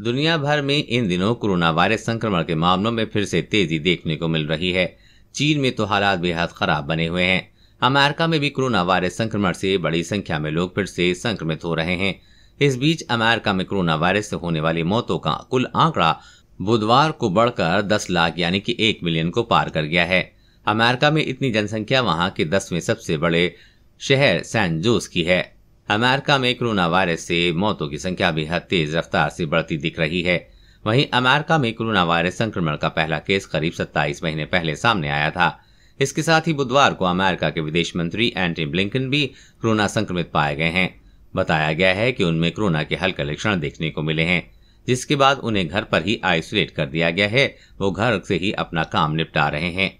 दुनिया भर में इन दिनों कोरोना वायरस संक्रमण के मामलों में फिर से तेजी देखने को मिल रही है चीन में तो हालात बेहद खराब बने हुए हैं अमेरिका में भी कोरोना वायरस संक्रमण से बड़ी संख्या में लोग फिर से संक्रमित हो रहे हैं इस बीच अमेरिका में कोरोना वायरस से होने वाली मौतों का कुल आंकड़ा बुधवार को बढ़कर 10 लाख यानी कि एक मिलियन को पार कर गया है अमेरिका में इतनी जनसंख्या वहां के दसवें सबसे बड़े शहर सैन जोस की है अमेरिका में कोरोना वायरस से मौतों की संख्या बेहद तेज रफ्तार से बढ़ती दिख रही है वहीं अमेरिका में कोरोना वायरस संक्रमण का पहला केस करीब 27 महीने पहले सामने आया था इसके साथ ही बुधवार को अमेरिका के विदेश मंत्री एंटी ब्लिंकन भी कोरोना संक्रमित पाए गए हैं बताया गया है कि उनमें कोरोना के हल्के लक्षण देखने को मिले हैं जिसके बाद उन्हें घर पर ही आइसोलेट कर दिया गया है वो घर से ही अपना काम निपटा रहे हैं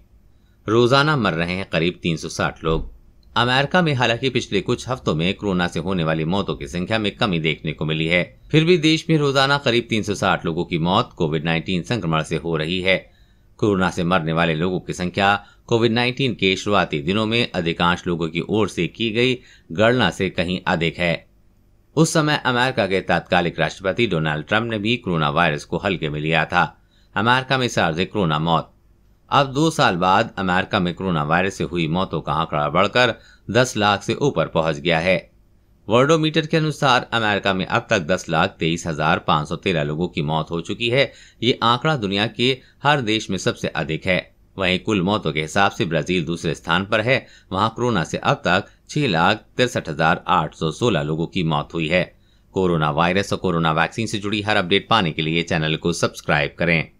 रोजाना मर रहे हैं करीब 360 लोग अमेरिका में हालांकि पिछले कुछ हफ्तों में कोरोना से होने वाली मौतों की संख्या में कमी देखने को मिली है फिर भी देश में रोजाना करीब 360 लोगों की मौत कोविड 19 संक्रमण से हो रही है कोरोना से मरने वाले लोगों की संख्या कोविड 19 के शुरुआती दिनों में अधिकांश लोगों की ओर से की गई गणना से कहीं अधिक है उस समय अमेरिका के तात्कालिक राष्ट्रपति डोनाल्ड ट्रंप ने भी कोरोना वायरस को हल्के में लिया था अमेरिका में सर्वाधिक कोरोना मौत अब दो साल बाद अमेरिका में कोरोना वायरस से हुई मौतों का आंकड़ा बढ़कर 10 लाख से ऊपर पहुंच गया है वर्डोमीटर के अनुसार अमेरिका में अब तक दस लाख तेईस हजार पाँच सौ तेरह लोगों की मौत हो चुकी है ये आंकड़ा दुनिया के हर देश में सबसे अधिक है वहीं कुल मौतों के हिसाब से ब्राजील दूसरे स्थान पर है वहां कोरोना से अब तक छह लाख तिरसठ हजार आठ सौ सोलह लोगों की मौत हुई है कोरोना वायरस और कोरोना वैक्सीन से जुड़ी हर अपडेट पाने के लिए चैनल को सब्सक्राइब करें